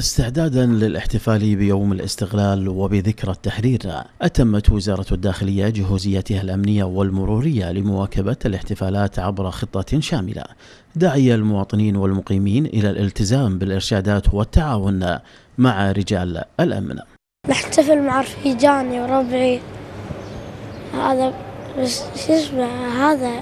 استعدادا للاحتفال بيوم الاستقلال وبذكرى التحرير أتمت وزارة الداخلية جهوزيتها الأمنية والمرورية لمواكبة الاحتفالات عبر خطة شاملة داعي المواطنين والمقيمين إلى الالتزام بالإرشادات والتعاون مع رجال الأمن نحتفل مع رفيجاني وربعي هذا بس شو اسمه هذا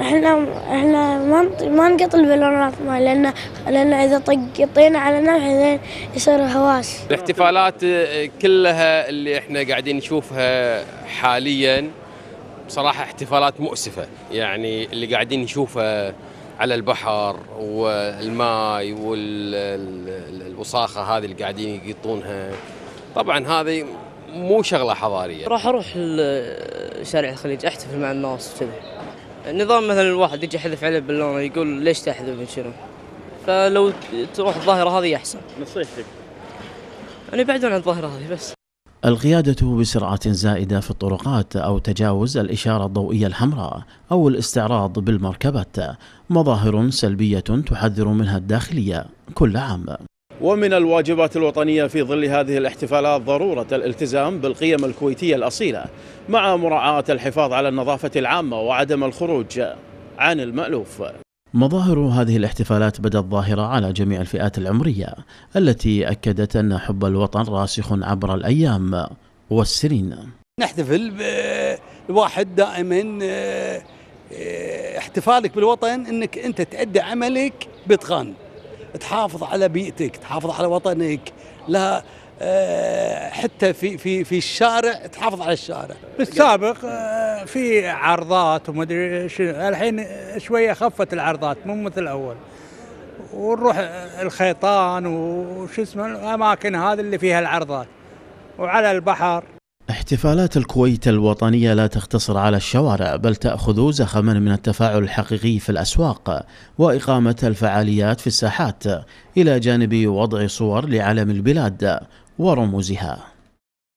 احنا احنا ما ما نقط البالونات ماي لان لان اذا طقينا على بعدين يصير هواس. الاحتفالات آه، كلها اللي احنا قاعدين نشوفها حاليا بصراحه احتفالات مؤسفه يعني اللي قاعدين نشوفها على البحر والماي والوساخه هذه اللي قاعدين يقطونها طبعا هذه مو شغله حضاريه راح اروح شارع الخليج احتفل مع الناس كذا نظام مثلا الواحد يجي يحذف عليه بالونه يقول ليش تحذف شنو فلو تروح الظاهره هذه احسن نصيحتك يعني بعدون عن الظاهره هذه بس القيادة بسرعة زائدة في الطرقات أو تجاوز الإشارة الضوئية الحمراء أو الاستعراض بالمركبات مظاهر سلبية تحذر منها الداخلية كل عام ومن الواجبات الوطنية في ظل هذه الاحتفالات ضرورة الالتزام بالقيم الكويتية الأصيلة مع مراعاة الحفاظ على النظافة العامة وعدم الخروج عن المألوف مظاهر هذه الاحتفالات بدت ظاهرة على جميع الفئات العمرية التي أكدت أن حب الوطن راسخ عبر الأيام والسنين نحتفل الواحد دائما آه، آه، احتفالك بالوطن أنك أنت تأدي عملك بإتقان تحافظ على بيئتك تحافظ على وطنك لها آه، حتى في في في الشارع تحافظ على الشارع بالسابق آه، في عرضات ومدري الحين شويه خفت العرضات مو مثل الاول ونروح الخيطان وش اسمه الاماكن هذه اللي فيها العرضات وعلى البحر احتفالات الكويت الوطنية لا تقتصر على الشوارع بل تأخذ زخما من التفاعل الحقيقي في الأسواق وإقامة الفعاليات في الساحات إلى جانب وضع صور لعلم البلاد ورموزها